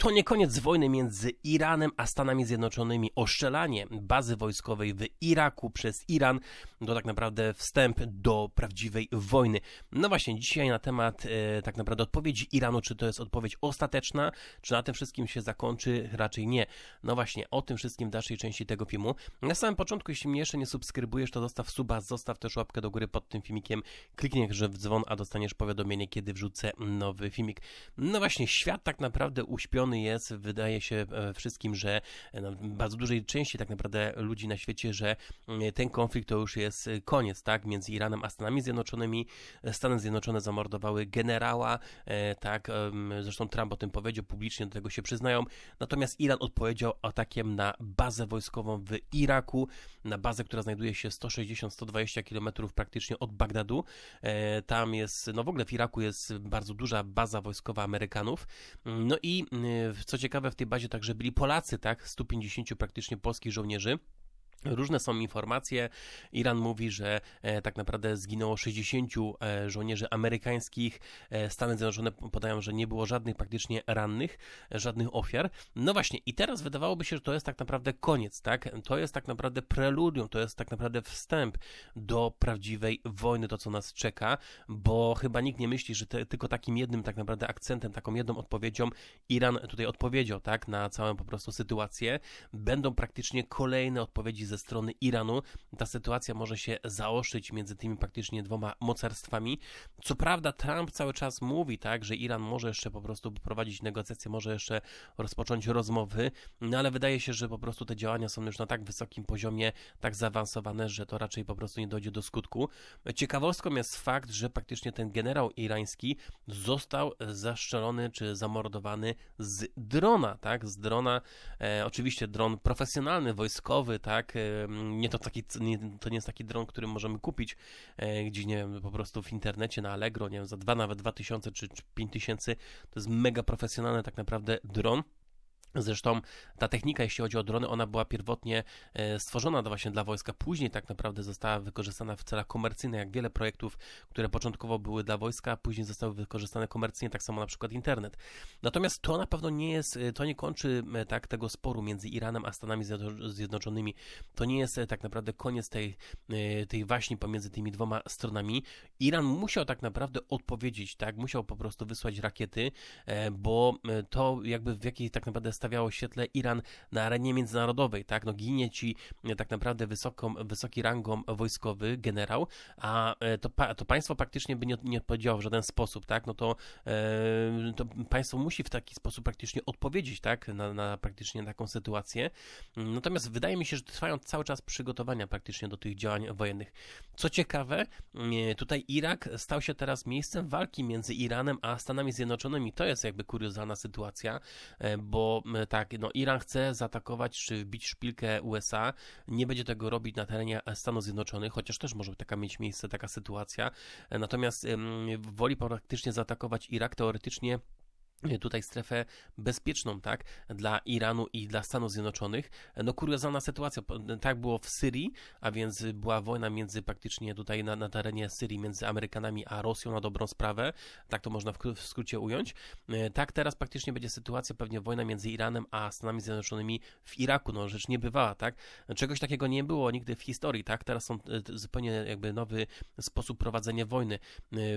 To nie koniec wojny między Iranem a Stanami Zjednoczonymi. Oszczelanie bazy wojskowej w Iraku przez Iran to tak naprawdę wstęp do prawdziwej wojny. No właśnie, dzisiaj na temat e, tak naprawdę odpowiedzi Iranu, czy to jest odpowiedź ostateczna, czy na tym wszystkim się zakończy, raczej nie. No właśnie, o tym wszystkim w dalszej części tego filmu. Na samym początku, jeśli mnie jeszcze nie subskrybujesz, to zostaw suba, zostaw też łapkę do góry pod tym filmikiem, kliknij że w dzwon, a dostaniesz powiadomienie, kiedy wrzucę nowy filmik. No właśnie, świat tak naprawdę uśpiony jest, wydaje się e, wszystkim, że e, no, bardzo dużej części tak naprawdę ludzi na świecie, że mm, ten konflikt to już jest e, koniec, tak, między Iranem a Stanami Zjednoczonymi. Stany Zjednoczone zamordowały generała, tak, zresztą Trump o tym powiedział, publicznie do tego się przyznają. Natomiast Iran odpowiedział atakiem na bazę wojskową w Iraku, na bazę, która znajduje się 160-120 km praktycznie od Bagdadu. Tam jest, no w ogóle w Iraku jest bardzo duża baza wojskowa Amerykanów. No i co ciekawe, w tej bazie także byli Polacy, tak? 150 praktycznie polskich żołnierzy. Różne są informacje. Iran mówi, że e, tak naprawdę zginęło 60 e, żołnierzy amerykańskich. E, Stany Zjednoczone podają, że nie było żadnych praktycznie rannych, żadnych ofiar. No właśnie, i teraz wydawałoby się, że to jest tak naprawdę koniec, tak? To jest tak naprawdę preludium, to jest tak naprawdę wstęp do prawdziwej wojny, to co nas czeka, bo chyba nikt nie myśli, że te, tylko takim jednym tak naprawdę akcentem, taką jedną odpowiedzią Iran tutaj odpowiedział, tak? Na całą po prostu sytuację. Będą praktycznie kolejne odpowiedzi ze strony Iranu. Ta sytuacja może się zaostrzyć między tymi praktycznie dwoma mocarstwami. Co prawda Trump cały czas mówi, tak, że Iran może jeszcze po prostu prowadzić negocjacje, może jeszcze rozpocząć rozmowy, no ale wydaje się, że po prostu te działania są już na tak wysokim poziomie, tak zaawansowane, że to raczej po prostu nie dojdzie do skutku. Ciekawostką jest fakt, że praktycznie ten generał irański został zaszczelony czy zamordowany z drona, tak, z drona, e, oczywiście dron profesjonalny, wojskowy, tak, nie to, taki, nie, to nie jest taki dron, który możemy kupić e, gdzieś, nie wiem, po prostu w internecie, na Allegro, nie wiem, za dwa, nawet dwa tysiące czy, czy pięć tysięcy, to jest mega profesjonalny tak naprawdę dron, Zresztą ta technika, jeśli chodzi o drony, ona była pierwotnie e, stworzona właśnie dla wojska, później tak naprawdę została wykorzystana w celach komercyjnych, jak wiele projektów, które początkowo były dla wojska, później zostały wykorzystane komercyjnie, tak samo na przykład internet. Natomiast to na pewno nie jest, e, to nie kończy e, tak tego sporu między Iranem a Stanami Zjednoczonymi. To nie jest tak naprawdę koniec tej, tej waśni pomiędzy tymi dwoma stronami. Iran musiał tak naprawdę odpowiedzieć, tak, musiał po prostu wysłać rakiety, bo to jakby w jakiej tak naprawdę stawiało świetle Iran na arenie międzynarodowej, tak? No ginie ci e, tak naprawdę wysoką, wysoki rangą wojskowy generał, a e, to, to państwo praktycznie by nie, nie odpowiedziało w żaden sposób, tak? No to, e, to państwo musi w taki sposób praktycznie odpowiedzieć, tak? Na, na praktycznie taką sytuację. Natomiast wydaje mi się, że trwają cały czas przygotowania praktycznie do tych działań wojennych. Co ciekawe, tutaj Irak stał się teraz miejscem walki między Iranem a Stanami Zjednoczonymi. To jest jakby kuriozalna sytuacja, bo tak, no Iran chce zaatakować czy wbić szpilkę USA, nie będzie tego robić na terenie e, Stanów Zjednoczonych, chociaż też może taka mieć miejsce taka sytuacja, e, natomiast woli praktycznie zaatakować Irak teoretycznie tutaj strefę bezpieczną, tak, dla Iranu i dla Stanów Zjednoczonych. No kuriozalna sytuacja, tak było w Syrii, a więc była wojna między praktycznie tutaj na, na terenie Syrii, między Amerykanami a Rosją na dobrą sprawę, tak to można w, w skrócie ująć. E, tak teraz praktycznie będzie sytuacja, pewnie wojna między Iranem a Stanami Zjednoczonymi w Iraku, no rzecz niebywała, tak. Czegoś takiego nie było nigdy w historii, tak, teraz są e, zupełnie jakby nowy sposób prowadzenia wojny.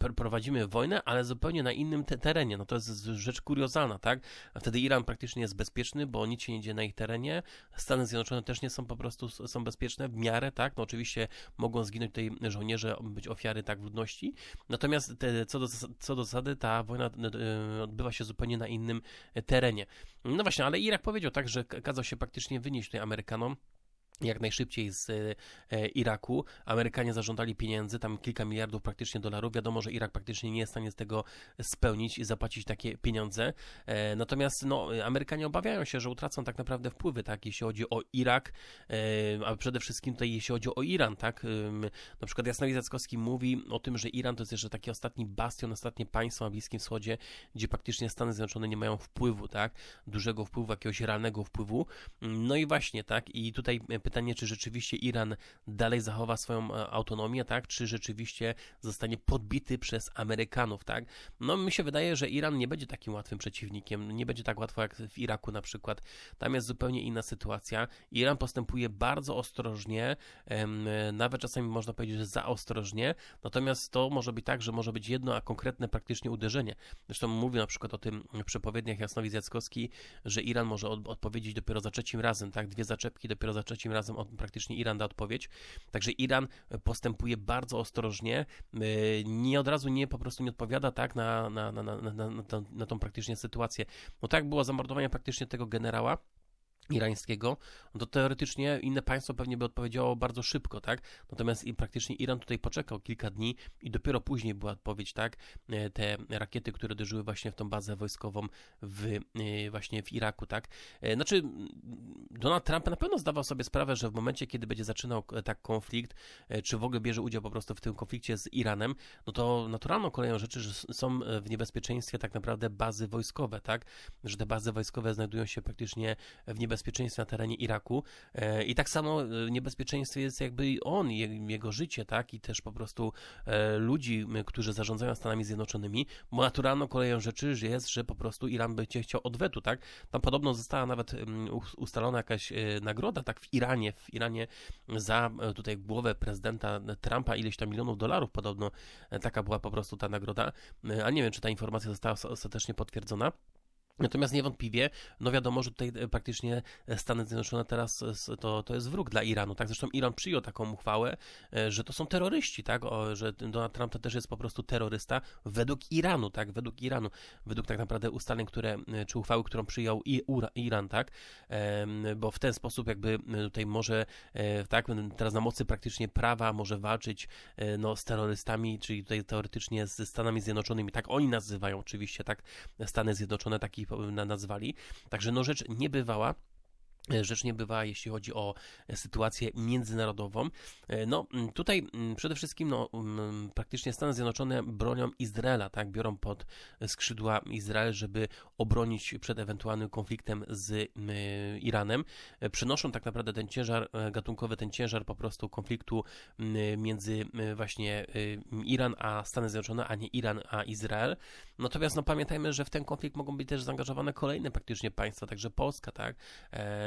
E, prowadzimy wojnę, ale zupełnie na innym terenie, no to jest rzecz kuriozalna, tak? A wtedy Iran praktycznie jest bezpieczny, bo nic się nie dzieje na ich terenie. Stany Zjednoczone też nie są po prostu są bezpieczne w miarę, tak? No oczywiście mogą zginąć tutaj żołnierze, być ofiary, tak, ludności. Natomiast te, co, do, co do zasady ta wojna e, odbywa się zupełnie na innym e, terenie. No właśnie, ale Irak powiedział tak, że kazał się praktycznie wynieść tutaj Amerykanom jak najszybciej z e, Iraku. Amerykanie zażądali pieniędzy, tam kilka miliardów praktycznie dolarów. Wiadomo, że Irak praktycznie nie jest w stanie z tego spełnić i zapłacić takie pieniądze. E, natomiast no, Amerykanie obawiają się, że utracą tak naprawdę wpływy, tak, jeśli chodzi o Irak, e, a przede wszystkim tutaj jeśli chodzi o Iran, tak. Na przykład Jasnowi Zackowski mówi o tym, że Iran to jest jeszcze taki ostatni bastion, ostatnie państwo na Bliskim Wschodzie, gdzie praktycznie Stany Zjednoczone nie mają wpływu, tak, dużego wpływu, jakiegoś realnego wpływu. No i właśnie, tak, i tutaj pytanie, czy rzeczywiście Iran dalej zachowa swoją e, autonomię, tak? Czy rzeczywiście zostanie podbity przez Amerykanów, tak? No, mi się wydaje, że Iran nie będzie takim łatwym przeciwnikiem. Nie będzie tak łatwo jak w Iraku na przykład. Tam jest zupełnie inna sytuacja. Iran postępuje bardzo ostrożnie, nawet czasami można powiedzieć, że za ostrożnie. Natomiast to może być tak, że może być jedno, a konkretne praktycznie uderzenie. Zresztą mówił na przykład o tym w przepowiedniach Jasnowidz Jackowski, że Iran może odpowiedzieć dopiero za trzecim razem, tak? Dwie zaczepki dopiero za trzecim razem od, praktycznie Iran da odpowiedź. Także Iran postępuje bardzo ostrożnie, e, nie od razu nie po prostu nie odpowiada tak na, na, na, na, na, na, na tą praktycznie sytuację. No tak było zamordowanie praktycznie tego generała irańskiego, to teoretycznie inne państwo pewnie by odpowiedziało bardzo szybko, tak? Natomiast i praktycznie Iran tutaj poczekał kilka dni i dopiero później była odpowiedź, tak? E, te rakiety, które uderzyły właśnie w tą bazę wojskową w, e, właśnie w Iraku, tak? E, znaczy Donald Trump na pewno zdawał sobie sprawę, że w momencie, kiedy będzie zaczynał tak konflikt, czy w ogóle bierze udział po prostu w tym konflikcie z Iranem, no to naturalną koleją rzeczy, że są w niebezpieczeństwie tak naprawdę bazy wojskowe, tak? Że te bazy wojskowe znajdują się praktycznie w niebezpieczeństwie niebezpieczeństwie na terenie Iraku. E, I tak samo e, niebezpieczeństwo jest jakby on, jego życie, tak? I też po prostu e, ludzi, którzy zarządzają Stanami Zjednoczonymi, bo naturalną koleją rzeczy jest, że po prostu Iran będzie chciał odwetu, tak? Tam podobno została nawet ustalona jakaś nagroda, tak? W Iranie, w Iranie za tutaj głowę prezydenta Trumpa, ileś tam milionów dolarów podobno, taka była po prostu ta nagroda, a nie wiem, czy ta informacja została ostatecznie potwierdzona. Natomiast niewątpliwie, no wiadomo, że tutaj e, praktycznie e, Stany Zjednoczone teraz e, to, to jest wróg dla Iranu, tak? Zresztą Iran przyjął taką uchwałę, że to są terroryści, tak? O, że Donald Trump to też jest po prostu terrorysta według Iranu, tak? Według Iranu, według tak naprawdę ustaleń, które, czy uchwały, którą przyjął i Iran, tak? Bo w ten sposób jakby tutaj może, tak? Teraz na mocy praktycznie prawa może walczyć, no, z terrorystami, czyli tutaj teoretycznie ze Stanami Zjednoczonymi, tak? Oni nazywają oczywiście, tak? Stany Zjednoczone takich nazwali. Także no rzecz niebywała. E, rzecz bywa, jeśli chodzi o e, sytuację międzynarodową. E, no, tutaj przede wszystkim no, praktycznie Stany Zjednoczone bronią Izraela, tak, biorą pod skrzydła Izrael, żeby obronić przed ewentualnym konfliktem z Iranem. Przenoszą tak naprawdę ten ciężar gatunkowy, ten ciężar po prostu konfliktu między właśnie Iran a Stany Zjednoczone, a nie Iran a Izrael. Natomiast no, pamiętajmy, że w ten konflikt mogą być też zaangażowane kolejne praktycznie państwa, także Polska, tak,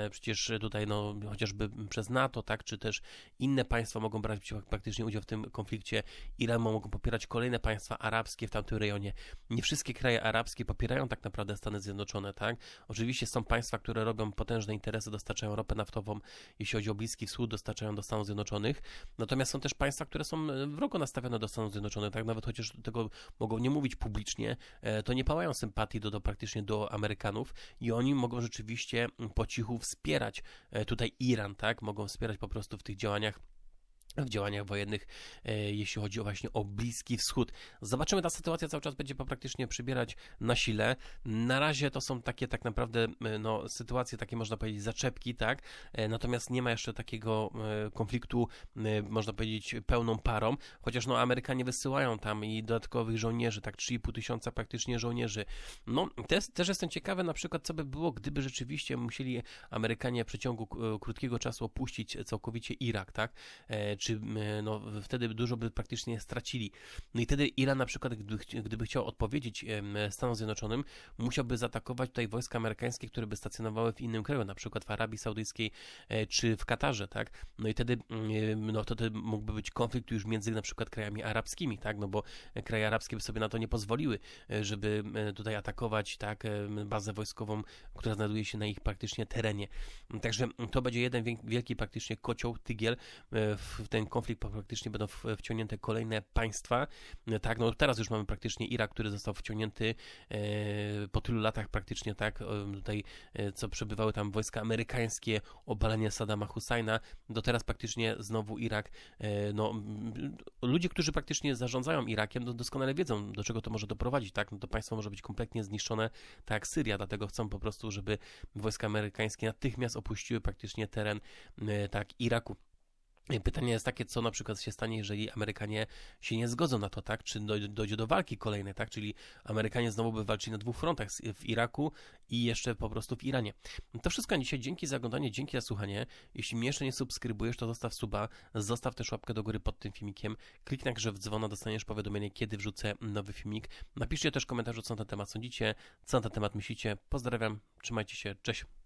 Przecież tutaj no, chociażby przez NATO, tak, czy też inne państwa mogą brać praktycznie udział w tym konflikcie. Iran mogą popierać kolejne państwa arabskie w tamtym rejonie. Nie wszystkie kraje arabskie popierają tak naprawdę Stany Zjednoczone, tak? Oczywiście są państwa, które robią potężne interesy, dostarczają ropę naftową, jeśli chodzi o Bliski Wschód, dostarczają do Stanów Zjednoczonych. Natomiast są też państwa, które są e, wrogo nastawione do Stanów Zjednoczonych, tak? Nawet chociaż tego mogą nie mówić publicznie, e, to nie pałają sympatii do, do praktycznie do Amerykanów i oni mogą rzeczywiście po cichu wspierać wspierać e, tutaj Iran, tak? Mogą wspierać po prostu w tych działaniach w działaniach wojennych, e, jeśli chodzi właśnie o Bliski Wschód. Zobaczymy, ta sytuacja cały czas będzie praktycznie przybierać na sile. Na razie to są takie tak naprawdę e, no, sytuacje, takie można powiedzieć zaczepki, tak? E, natomiast nie ma jeszcze takiego konfliktu, można powiedzieć, pełną parą, chociaż no Amerykanie wysyłają tam i dodatkowych żołnierzy, tak 3,5 tysiąca praktycznie żołnierzy. No, też, też jestem ciekawy na przykład, co by było, gdyby rzeczywiście musieli Amerykanie w przeciągu krótkiego czasu opuścić całkowicie Irak, tak? czy e, no, wtedy dużo by praktycznie stracili. No i wtedy Iran na przykład, gdyby, gdyby chciał odpowiedzieć Stanom Zjednoczonym, musiałby zaatakować tutaj wojska amerykańskie, które by stacjonowały w innym kraju, na przykład w Arabii Saudyjskiej e, czy w Katarze, tak? No i wtedy, no, wtedy mógłby być konflikt już między na przykład krajami arabskimi, tak? No bo e, kraje arabskie by sobie na to nie pozwoliły, żeby tutaj atakować, tak, bazę wojskową, która znajduje się na ich praktycznie terenie. Także to będzie jeden wielki praktycznie kocioł, tygiel w, w ten konflikt praktycznie będą wciągnięte kolejne państwa. Tak, no teraz już mamy praktycznie Irak, który został wciągnięty e, po tylu latach praktycznie tak, tutaj e, co przebywały tam wojska amerykańskie, obalenie Saddama Husajna, do teraz praktycznie znowu Irak, e, no ludzie, którzy praktycznie zarządzają Irakiem, no, doskonale wiedzą, do czego to może doprowadzić, tak, no, to państwo może być kompletnie zniszczone, tak jak Syria, dlatego chcą po prostu, żeby wojska amerykańskie natychmiast opuściły praktycznie teren tak Iraku. Pytanie jest takie, co na przykład się stanie, jeżeli Amerykanie się nie zgodzą na to, tak? Czy dojdzie do walki kolejnej, tak? Czyli Amerykanie znowu by walczyli na dwóch frontach w Iraku i jeszcze po prostu w Iranie. To wszystko na dzisiaj. Dzięki za oglądanie, dzięki za słuchanie. Jeśli mnie jeszcze nie subskrybujesz, to zostaw suba, zostaw też łapkę do góry pod tym filmikiem. Kliknij także w dzwona, dostaniesz powiadomienie, kiedy wrzucę nowy filmik. Napiszcie też w komentarzu, co na ten temat sądzicie, co na ten temat myślicie. Pozdrawiam, trzymajcie się, cześć.